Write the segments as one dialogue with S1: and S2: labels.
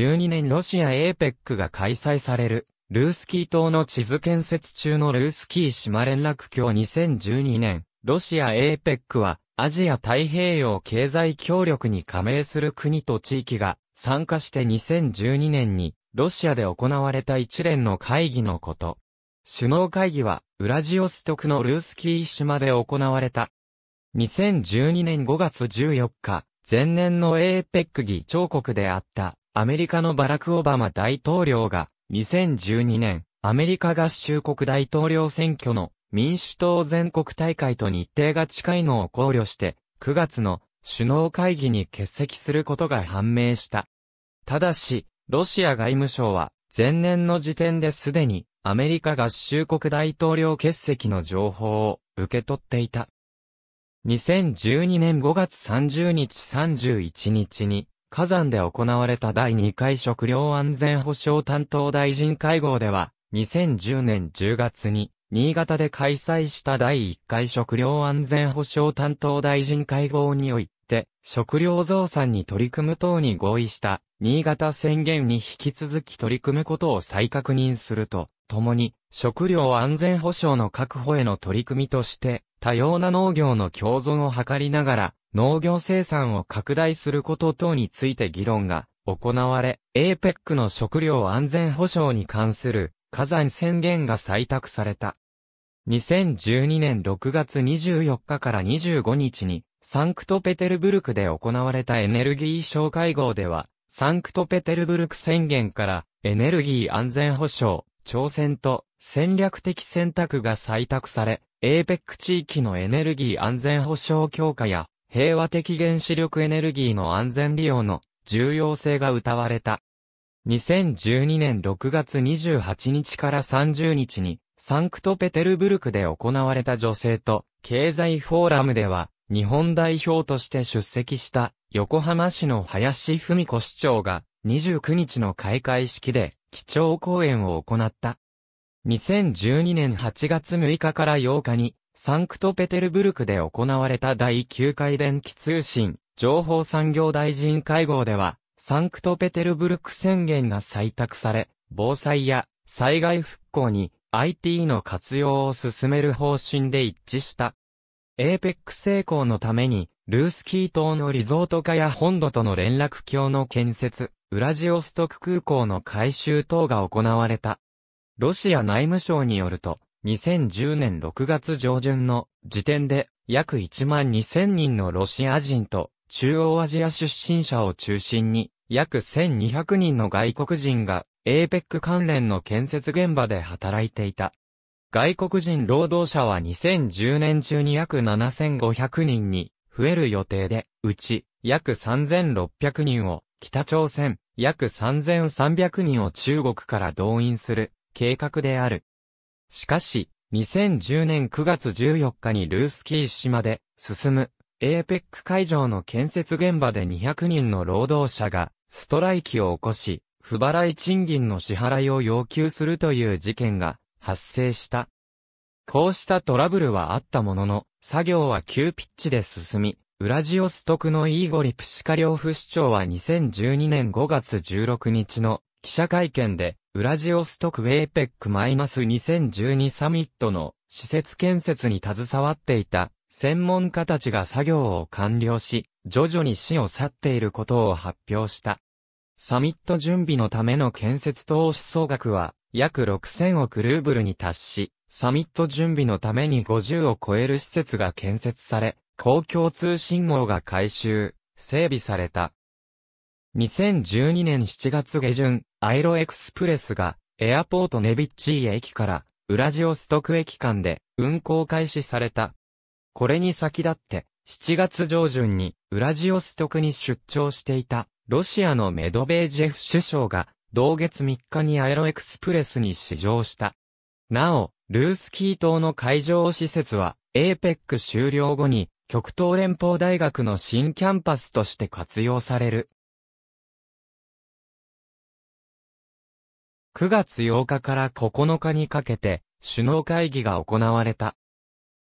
S1: 2012年ロシア APEC が開催される、ルースキー島の地図建設中のルースキー島連絡橋2012年、ロシア APEC は、アジア太平洋経済協力に加盟する国と地域が参加して2012年に、ロシアで行われた一連の会議のこと。首脳会議は、ウラジオストクのルースキー島で行われた。2012年5月14日、前年の APEC 議長国であったアメリカのバラク・オバマ大統領が、2012年、アメリカ合衆国大統領選挙の民主党全国大会と日程が近いのを考慮して、9月の首脳会議に欠席することが判明した。ただし、ロシア外務省は、前年の時点ですでに、アメリカ合衆国大統領欠席の情報を受け取っていた。2012年5月30日31日に、火山で行われた第2回食料安全保障担当大臣会合では、2010年10月に、新潟で開催した第1回食料安全保障担当大臣会合において、食料増産に取り組む等に合意した、新潟宣言に引き続き取り組むことを再確認すると、ともに、食料安全保障の確保への取り組みとして、多様な農業の共存を図りながら、農業生産を拡大すること等について議論が行われ、APEC の食料安全保障に関する火山宣言が採択された。2012年6月24日から25日に、サンクトペテルブルクで行われたエネルギー省会合では、サンクトペテルブルク宣言からエネルギー安全保障、挑戦と戦略的選択が採択され、APEC 地域のエネルギー安全保障強化や平和的原子力エネルギーの安全利用の重要性が謳われた。2012年6月28日から30日に、サンクトペテルブルクで行われた女性と、経済フォーラムでは、日本代表として出席した横浜市の林文子市長が29日の開会式で基調講演を行った。2012年8月6日から8日にサンクトペテルブルクで行われた第9回電気通信、情報産業大臣会合では、サンクトペテルブルク宣言が採択され、防災や災害復興に IT の活用を進める方針で一致した。APEC 成功のために、ルースキー島のリゾート化や本土との連絡橋の建設、ウラジオストク空港の改修等が行われた。ロシア内務省によると、2010年6月上旬の時点で約1万2000人のロシア人と中央アジア出身者を中心に約1200人の外国人が APEC 関連の建設現場で働いていた。外国人労働者は2010年中に約7500人に増える予定で、うち約3600人を北朝鮮、約3300人を中国から動員する計画である。しかし、2010年9月14日にルースキー島で進む APEC 会場の建設現場で200人の労働者がストライキを起こし、不払い賃金の支払いを要求するという事件が発生した。こうしたトラブルはあったものの、作業は急ピッチで進み、ウラジオストクのイーゴリ・プシカリョフ市長は2012年5月16日の記者会見で、ウラジオストクペックマイナス2 0 1 2サミットの施設建設に携わっていた専門家たちが作業を完了し、徐々に死を去っていることを発表した。サミット準備のための建設投資総額は約6000億ルーブルに達し、サミット準備のために50を超える施設が建設され、公共通信網が改修、整備された。2012年7月下旬、アイロエクスプレスが、エアポートネビッチー駅から、ウラジオストク駅間で、運行開始された。これに先立って、7月上旬に、ウラジオストクに出張していた、ロシアのメドベージェフ首相が、同月3日にアイロエクスプレスに試乗した。なお、ルースキー島の海上施設は、APEC 終了後に、極東連邦大学の新キャンパスとして活用される9月8日から9日にかけて、首脳会議が行われた。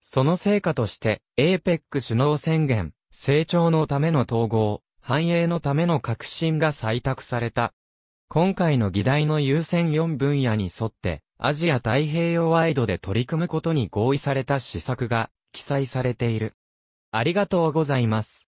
S1: その成果として、APEC 首脳宣言、成長のための統合、繁栄のための革新が採択された。今回の議題の優先4分野に沿って、アジア太平洋ワイドで取り組むことに合意された施策が記載されている。ありがとうございます。